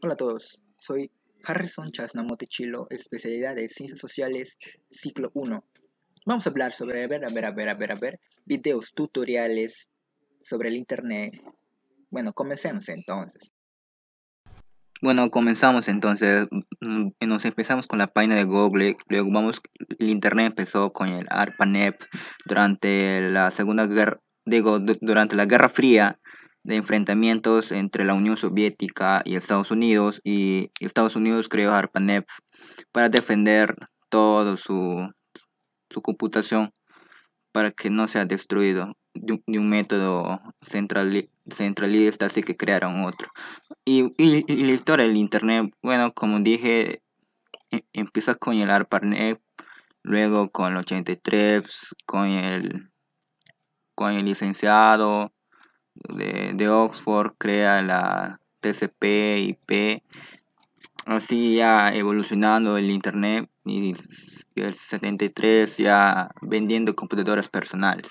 Hola a todos, soy Harrison Chasnamote especialidad de Ciencias Sociales, ciclo 1. Vamos a hablar sobre, a ver, a ver, a ver, a ver, a ver, videos tutoriales sobre el Internet. Bueno, comencemos entonces. Bueno, comenzamos entonces. Mm, nos empezamos con la página de Google. Luego vamos, el Internet empezó con el ARPANET durante la Segunda Guerra, digo, durante la Guerra Fría de enfrentamientos entre la Unión Soviética y Estados Unidos y Estados Unidos creó ARPANET para defender toda su, su, computación para que no sea destruido de, un, método centralista así que crearon otro y, y, la historia del internet bueno como dije e, empieza con el ARPANET luego con el 83 con el con el licenciado de, Oxford, crea la TCP, IP, así ya evolucionando el Internet y el 73 ya vendiendo computadoras personales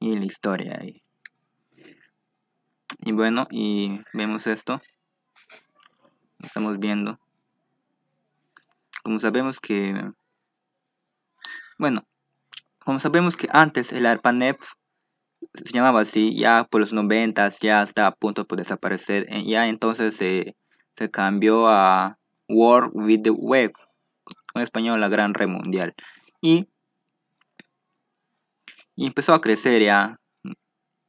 y la historia y, y bueno y vemos esto estamos viendo como sabemos que bueno como sabemos que antes el ARPANET se llamaba así, ya por los noventas ya está a punto de desaparecer, ya entonces se, cambió a World with the Web, en español la Gran Red Mundial, y, y empezó a crecer ya,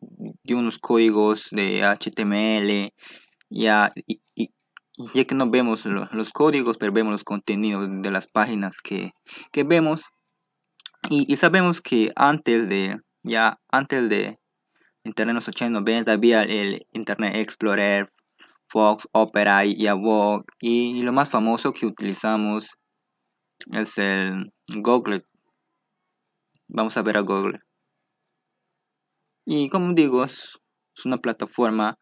de unos códigos de HTML, ya, y, ya que no vemos los, códigos, pero vemos los contenidos de las páginas que, vemos, y sabemos que antes de ya antes de Internet los 80 90 había el Internet Explorer, Fox, Opera y Avog. Y lo más famoso que utilizamos es el Google. Vamos a ver a Google. Y como digo, es una plataforma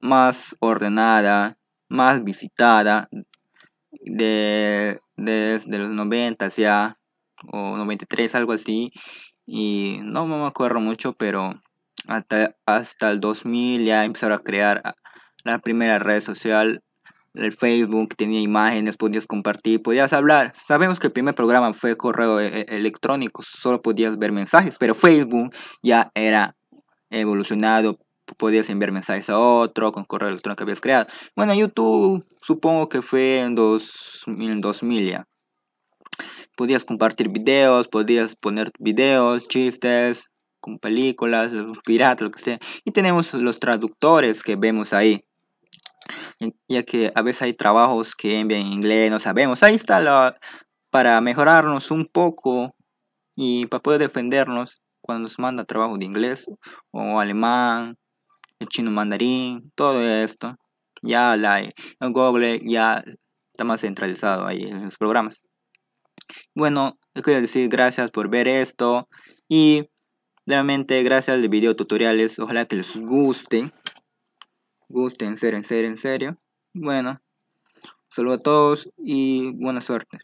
más ordenada, más visitada de, desde los 90 ya, o 93, algo así. Y no me acuerdo mucho, pero hasta, hasta el 2000 ya empezaron a crear la primera red social, el Facebook tenía imágenes, podías compartir, podías hablar. Sabemos que el primer programa fue correo eh, eh, electrónico, solo podías ver mensajes, pero Facebook ya era evolucionado, podías enviar mensajes a otro con correo electrónico que habías creado. Bueno, YouTube supongo que fue en, dos, 2000 ya podías compartir videos, podías poner videos, chistes, con películas, piratas, lo que sea. Y tenemos los traductores que vemos ahí. Ya que a veces hay trabajos que envían en inglés, no sabemos. Ahí está para mejorarnos un poco y para poder defendernos cuando nos manda trabajo de inglés o alemán, el chino mandarín, todo esto. Ya la, Google ya está más centralizado ahí en los programas. Bueno, quiero decir gracias por ver esto y realmente gracias de video tutoriales. Ojalá que les guste. Gusten, ser en serio, en serio. Bueno, saludos a todos y buena suerte.